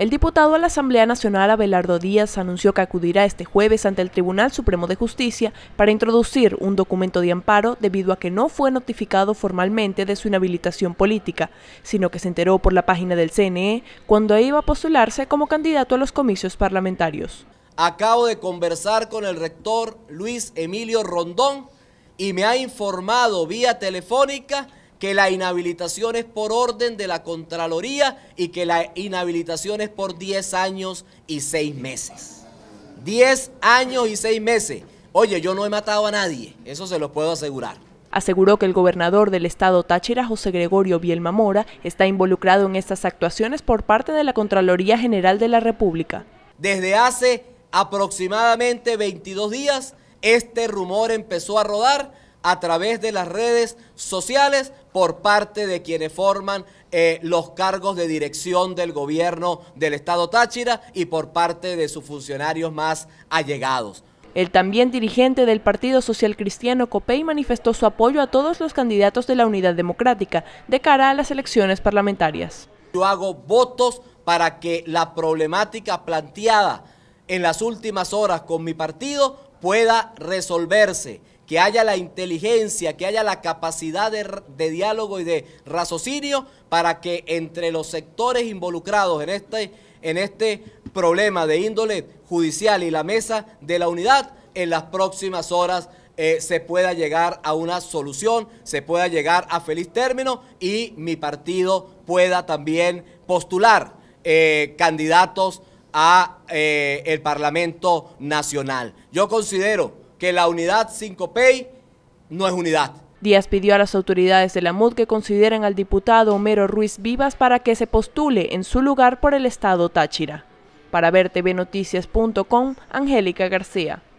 El diputado a la Asamblea Nacional Abelardo Díaz anunció que acudirá este jueves ante el Tribunal Supremo de Justicia para introducir un documento de amparo debido a que no fue notificado formalmente de su inhabilitación política, sino que se enteró por la página del CNE cuando iba a postularse como candidato a los comicios parlamentarios. Acabo de conversar con el rector Luis Emilio Rondón y me ha informado vía telefónica que la inhabilitación es por orden de la Contraloría y que la inhabilitación es por 10 años y 6 meses. 10 años y 6 meses. Oye, yo no he matado a nadie, eso se lo puedo asegurar. Aseguró que el gobernador del estado Táchira, José Gregorio Bielma Mora, está involucrado en estas actuaciones por parte de la Contraloría General de la República. Desde hace aproximadamente 22 días, este rumor empezó a rodar a través de las redes sociales por parte de quienes forman eh, los cargos de dirección del gobierno del Estado Táchira y por parte de sus funcionarios más allegados. El también dirigente del Partido Social Cristiano Copey manifestó su apoyo a todos los candidatos de la Unidad Democrática de cara a las elecciones parlamentarias. Yo hago votos para que la problemática planteada en las últimas horas con mi partido pueda resolverse que haya la inteligencia, que haya la capacidad de, diálogo y de raciocinio para que entre los sectores involucrados en este, en este problema de índole judicial y la mesa de la unidad en las próximas horas eh, se pueda llegar a una solución, se pueda llegar a feliz término y mi partido pueda también postular eh, candidatos a eh, el Parlamento Nacional. Yo considero que la unidad 5PEI no es unidad. Díaz pidió a las autoridades de la MUD que consideren al diputado Homero Ruiz Vivas para que se postule en su lugar por el Estado Táchira. Para ver tvnoticias.com, Angélica García.